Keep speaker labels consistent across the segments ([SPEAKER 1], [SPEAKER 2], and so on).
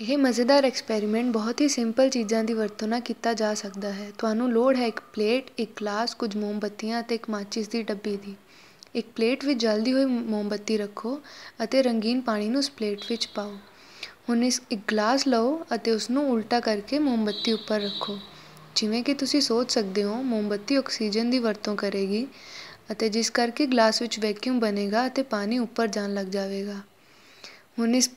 [SPEAKER 1] ਇਹ ਮਜ਼ੇਦਾਰ ਐਕਸਪੈਰੀਮੈਂਟ ਬਹੁਤ ਹੀ ਸਿੰਪਲ ਚੀਜ਼ਾਂ ਦੀ ਵਰਤੋਂ ਨਾਲ ਕੀਤਾ ਜਾ ਸਕਦਾ ਹੈ ਤੁਹਾਨੂੰ ਲੋੜ ਹੈ ਇੱਕ ਪਲੇਟ ਇੱਕ ਗਲਾਸ ਕੁਝ ਮੋਮਬੱਤੀਆਂ ਅਤੇ ਇੱਕ ਮਾਚਿਸ ਦੀ ਡੱਬੀ ਦੀ ਇੱਕ ਪਲੇਟ ਵਿੱਚ ਜਲਦੀ ਹੋਈ ਮੋਮਬੱਤੀ ਰੱਖੋ ਅਤੇ ਰੰਗੀਨ ਪਾਣੀ ਨੂੰ ਉਸ ਪਲੇਟ ਵਿੱਚ ਪਾਓ ਹੁਣ ਇਸ ਇੱਕ ਗਲਾਸ ਲਓ ਅਤੇ ਉਸ ਨੂੰ ਉਲਟਾ ਕਰਕੇ ਮੋਮਬੱਤੀ ਉੱਪਰ ਰੱਖੋ ਜਿਵੇਂ ਕਿ ਤੁਸੀਂ ਸੋਚ ਸਕਦੇ ਹੋ ਮੋਮਬੱਤੀ ਆਕਸੀਜਨ ਦੀ ਵਰਤੋਂ ਕਰੇਗੀ ਅਤੇ ਜਿਸ ਕਰਕੇ ਗਲਾਸ ਵਿੱਚ ਵੈਕਿਊਮ ਬਣੇਗਾ ਅਤੇ ਪਾਣੀ ਉੱਪਰ ਜਾਣ ਲੱਗ ਜਾਵੇਗਾ ਹੁਣ ਇਸ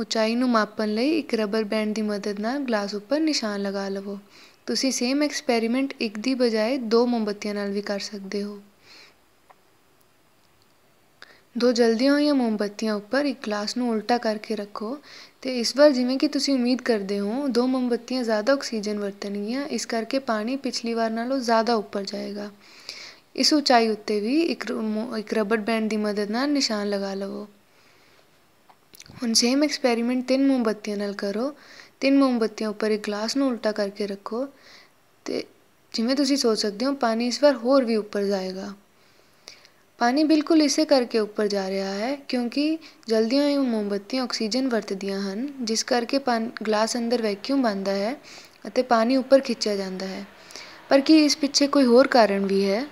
[SPEAKER 1] ਉਚਾਈ ਨੂੰ ਮਾਪਣ ਲਈ ਇੱਕ ਰਬਰ ਬੈਂਡ ਦੀ ਮਦਦ ਨਾਲ ਗਲਾਸ ਉੱਪਰ ਨਿਸ਼ਾਨ ਲਗਾ ਲਵੋ ਤੁਸੀਂ ਸੇਮ ਐਕਸਪੈਰੀਮੈਂਟ ਇੱਕ ਦੀ ਬਜਾਏ ਦੋ ਮੋਮਬਤੀਆਂ ਨਾਲ ਵੀ ਕਰ ਸਕਦੇ ਹੋ ਦੋ ਜਲਦੀਆਂ ਹੋਈਆਂ ਮੋਮਬਤੀਆਂ ਉੱਪਰ ਇੱਕ ਗਲਾਸ ਨੂੰ ਉਲਟਾ ਕਰਕੇ ਰੱਖੋ ਤੇ ਇਸ ਵਾਰ ਜਿਵੇਂ ਕਿ ਤੁਸੀਂ ਉਮੀਦ ਕਰਦੇ ਹੋ ਦੋ ਮੋਮਬਤੀਆਂ ਜ਼ਿਆਦਾ ਆਕਸੀਜਨ ਵਰਤਣਗੀਆਂ ਇਸ ਕਰਕੇ ਪਾਣੀ ਪਿਛਲੀ ਵਾਰ ਨਾਲੋਂ ਜ਼ਿਆਦਾ ਉੱਪਰ ਜਾਏਗਾ ਇਸ ਉਚਾਈ ਉੱਤੇ ਵੀ ਇੱਕ ਇੱਕ ਰਬੜ ਬੈਂਡ ਦੀ ਮਦਦ ਨਾਲ ਨਿਸ਼ਾਨ ਲਗਾ ਲਵੋ ਹੁਣ ਸੇਮ ਐਕਸਪੈਰੀਮੈਂਟ ਤਿੰਨ ਮੋਮਬੱਤੀਆਂ ਨਾਲ ਕਰੋ ਤਿੰਨ ਮੋਮਬੱਤੀਆਂ ਉੱਪਰ ਇੱਕ ਗਲਾਸ ਨੂੰ ਉਲਟਾ ਕਰਕੇ ਰੱਖੋ ਤੇ ਜਿਵੇਂ ਤੁਸੀਂ ਸੋਚ ਸਕਦੇ ਹੋ ਪਾਣੀ ਇਸ ਵਾਰ ਹੋਰ ਵੀ ਉੱਪਰ ਜਾਏਗਾ ਪਾਣੀ ਬਿਲਕੁਲ ਇਸੇ ਕਰਕੇ ਉੱਪਰ ਜਾ ਰਿਹਾ ਹੈ ਕਿਉਂਕਿ ਜਲਦੀਆਂ ਇਹ ਮੋਮਬੱਤੀਆਂ ਆਕਸੀਜਨ ਵਰਤਦੀਆਂ ਹਨ ਜਿਸ ਕਰਕੇ ਗਲਾਸ ਅੰਦਰ ਵੈਕਿਊਮ ਬਣਦਾ ਹੈ ਅਤੇ ਪਾਣੀ ਉੱਪਰ ਖਿੱਚਿਆ ਜਾਂਦਾ ਹੈ ਪਰ ਕੀ ਇਸ ਪਿੱਛੇ ਕੋਈ ਹੋਰ ਕਾਰਨ ਵੀ ਹੈ